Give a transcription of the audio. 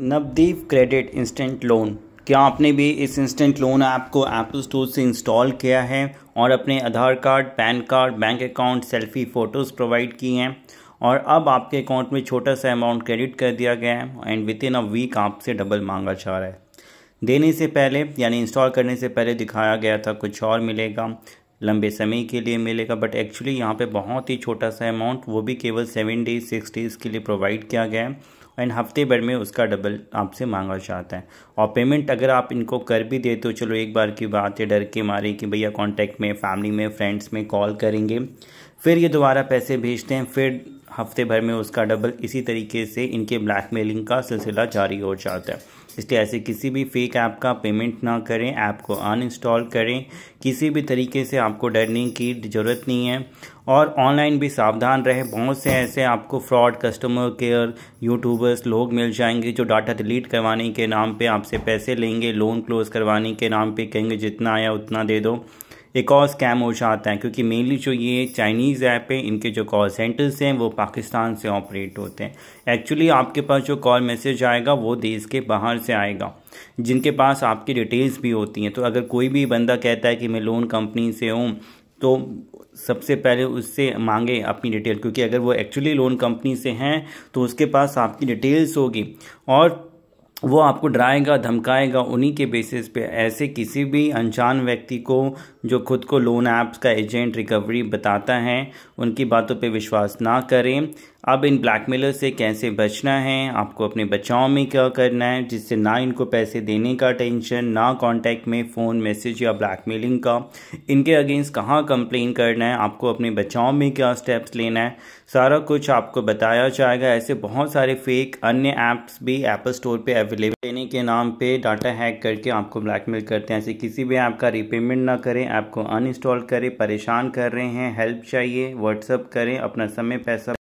Navdeep credit instant loan क्या आपने भी इस इंस्टेंट लोन ऐप को एप्पल स्टोर से इंस्टॉल किया है और अपने Aadhaar card PAN card bank account selfie photos provide की हैं और अब आपके अकाउंट में छोटा सा अमाउंट क्रेडिट कर दिया गया है and within a week आपसे डबल मांगा जा रहा है देने से पहले यानी इंस्टॉल करने से पहले दिखाया गया था कुछ और मिलेगा लंबे समय के लिए मिलेगा बट एक्चुअली यहाँ पे बहुत ही छोटा सा अमाउंट वो भी केवल सेवन डेज सिक्स डेज़ के लिए प्रोवाइड किया गया है एंड हफ्ते भर में उसका डबल आपसे मांगा जाता है और पेमेंट अगर आप इनको कर भी देते हो चलो एक बार की बात है डर के मारे कि भैया कॉन्टैक्ट में फैमिली में फ्रेंड्स में कॉल करेंगे फिर ये दोबारा पैसे भेजते हैं फिर हफ्ते भर में उसका डबल इसी तरीके से इनके ब्लैकमेलिंग का सिलसिला जारी हो जाता है इसलिए ऐसे किसी भी फेक ऐप का पेमेंट ना करें ऐप को अनइंस्टॉल करें किसी भी तरीके से आपको डरने की ज़रूरत नहीं है और ऑनलाइन भी सावधान रहें बहुत से ऐसे आपको फ्रॉड कस्टमर केयर यूट्यूबर्स लोग मिल जाएंगे जो डाटा डिलीट करवाने के नाम पे आपसे पैसे लेंगे लोन क्लोज़ करवाने के नाम पे कहेंगे जितना आया उतना दे दो एक और स्कैम हो जाता है क्योंकि मेनली जो ये चाइनीज़ ऐप है इनके जो कॉल सेंटर्स हैं वो पाकिस्तान से ऑपरेट होते हैं एक्चुअली आपके पास जो कॉल मैसेज आएगा वो देश के बाहर से आएगा जिनके पास आपकी डिटेल्स भी होती हैं तो अगर कोई भी बंदा कहता है कि मैं लोन कंपनी से हूँ तो सबसे पहले उससे मांगे अपनी डिटेल क्योंकि अगर वो एक्चुअली लोन कंपनी से हैं तो उसके पास आपकी डिटेल्स होगी और वो आपको डराएगा धमकाएगा उन्हीं के बेसिस पे ऐसे किसी भी अनजान व्यक्ति को जो खुद को लोन ऐप्स का एजेंट रिकवरी बताता है उनकी बातों पे विश्वास ना करें अब इन ब्लैकमेलर से कैसे बचना है आपको अपने बचाव में क्या करना है जिससे ना इनको पैसे देने का टेंशन ना कांटेक्ट में फ़ोन मैसेज या ब्लैकमेलिंग का इनके अगेंस्ट कहाँ कंप्लेन करना है आपको अपने बचाव में क्या स्टेप्स लेना है सारा कुछ आपको बताया जाएगा ऐसे बहुत सारे फेक अन्य ऐप्स भी एप्पल स्टोर पर अवेलेबल लेने के नाम पर डाटा हैक करके आपको ब्लैकमेल करते हैं ऐसे किसी भी ऐप का रिपेमेंट ना करें ऐप को अनइंस्टॉल करें परेशान कर रहे हैं हेल्प चाहिए व्हाट्सअप करें अपना समय पैसा